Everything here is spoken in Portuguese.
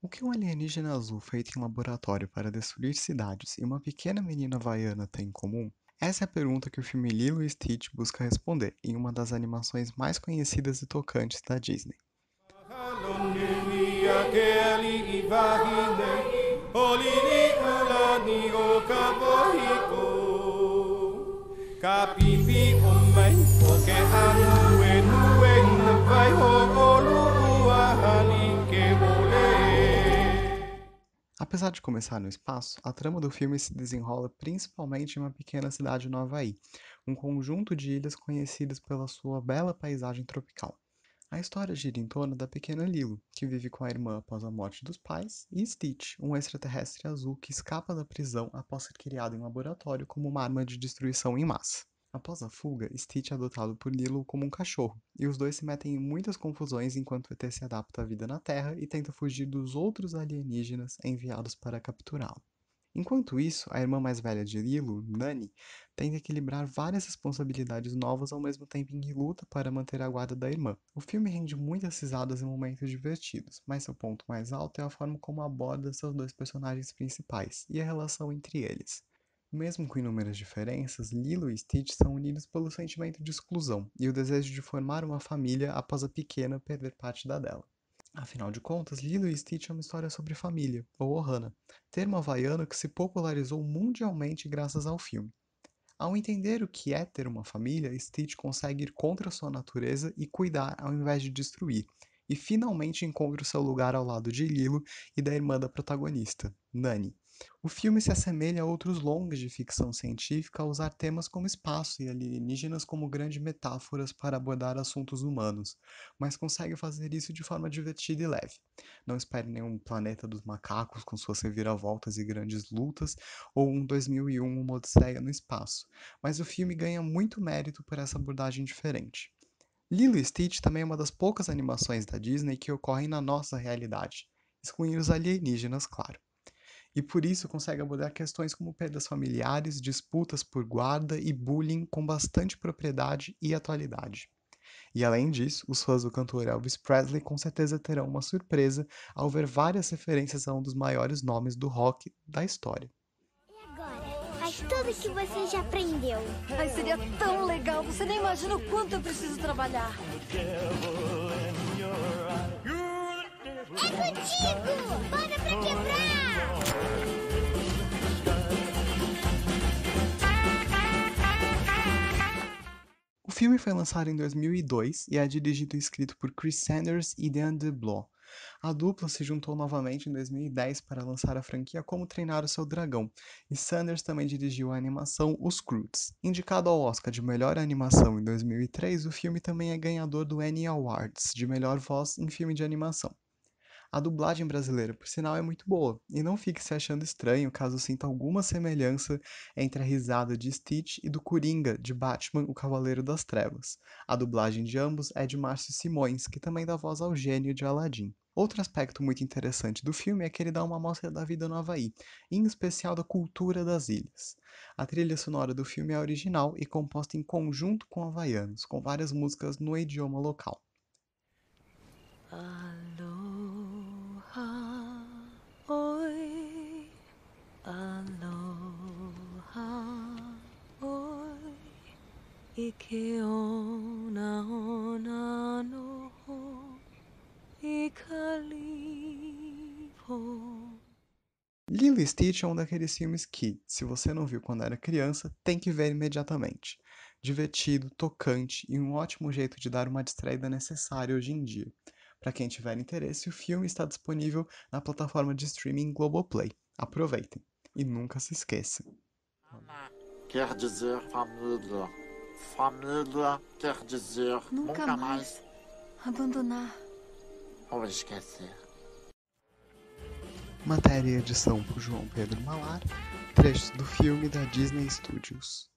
O que um alienígena azul feito em laboratório para destruir cidades e uma pequena menina havaiana têm em comum? Essa é a pergunta que o filme Lilo e Stitch busca responder em uma das animações mais conhecidas e tocantes da Disney. Apesar de começar no espaço, a trama do filme se desenrola principalmente em uma pequena cidade no Havaí, um conjunto de ilhas conhecidas pela sua bela paisagem tropical. A história gira em torno da pequena Lilo, que vive com a irmã após a morte dos pais, e Stitch, um extraterrestre azul que escapa da prisão após ser criado em um laboratório como uma arma de destruição em massa. Após a fuga, Stitch é adotado por Lilo como um cachorro, e os dois se metem em muitas confusões enquanto ET se adapta à vida na Terra e tenta fugir dos outros alienígenas enviados para capturá-lo. Enquanto isso, a irmã mais velha de Lilo, Nani, tenta equilibrar várias responsabilidades novas ao mesmo tempo em que luta para manter a guarda da irmã. O filme rende muitas risadas e momentos divertidos, mas seu ponto mais alto é a forma como aborda seus dois personagens principais e a relação entre eles. Mesmo com inúmeras diferenças, Lilo e Stitch são unidos pelo sentimento de exclusão e o desejo de formar uma família após a pequena perder parte da dela. Afinal de contas, Lilo e Stitch é uma história sobre família, ou Ohana, termo havaiano que se popularizou mundialmente graças ao filme. Ao entender o que é ter uma família, Stitch consegue ir contra sua natureza e cuidar ao invés de destruir, e finalmente encontra o seu lugar ao lado de Lilo e da irmã da protagonista, Nani. O filme se assemelha a outros longas de ficção científica ao usar temas como espaço e alienígenas como grandes metáforas para abordar assuntos humanos, mas consegue fazer isso de forma divertida e leve. Não espere nenhum planeta dos macacos com suas reviravoltas e grandes lutas, ou um 2001 Uma Odisseia no Espaço, mas o filme ganha muito mérito por essa abordagem diferente. Lilo e Stitch também é uma das poucas animações da Disney que ocorrem na nossa realidade, excluindo os alienígenas, claro e por isso consegue abordar questões como perdas familiares, disputas por guarda e bullying com bastante propriedade e atualidade. E além disso, os fãs do cantor Elvis Presley com certeza terão uma surpresa ao ver várias referências a um dos maiores nomes do rock da história. E agora? Faz tudo que você já aprendeu. Ai, seria tão legal, você nem imagina o quanto eu preciso trabalhar. É contigo! O filme foi lançado em 2002 e é dirigido e escrito por Chris Sanders e Dan DeBlow. A dupla se juntou novamente em 2010 para lançar a franquia Como Treinar o Seu Dragão, e Sanders também dirigiu a animação Os Croods. Indicado ao Oscar de Melhor Animação em 2003, o filme também é ganhador do Annie Awards de Melhor Voz em Filme de Animação. A dublagem brasileira, por sinal, é muito boa, e não fique se achando estranho caso sinta alguma semelhança entre a risada de Stitch e do Coringa de Batman, o Cavaleiro das Trevas. A dublagem de ambos é de Márcio Simões, que também dá voz ao gênio de Aladdin. Outro aspecto muito interessante do filme é que ele dá uma amostra da vida no Havaí, em especial da cultura das ilhas. A trilha sonora do filme é original e composta em conjunto com havaianos, com várias músicas no idioma local. Ah. O Stitch é um daqueles filmes que, se você não viu quando era criança, tem que ver imediatamente. Divertido, tocante e um ótimo jeito de dar uma distraída necessária hoje em dia. Para quem tiver interesse, o filme está disponível na plataforma de streaming Globoplay. Aproveitem e nunca se esqueça. Quer dizer família. Família quer dizer nunca, nunca mais, mais abandonar ou esquecer. Matéria e edição por João Pedro Malar, trechos do filme da Disney Studios.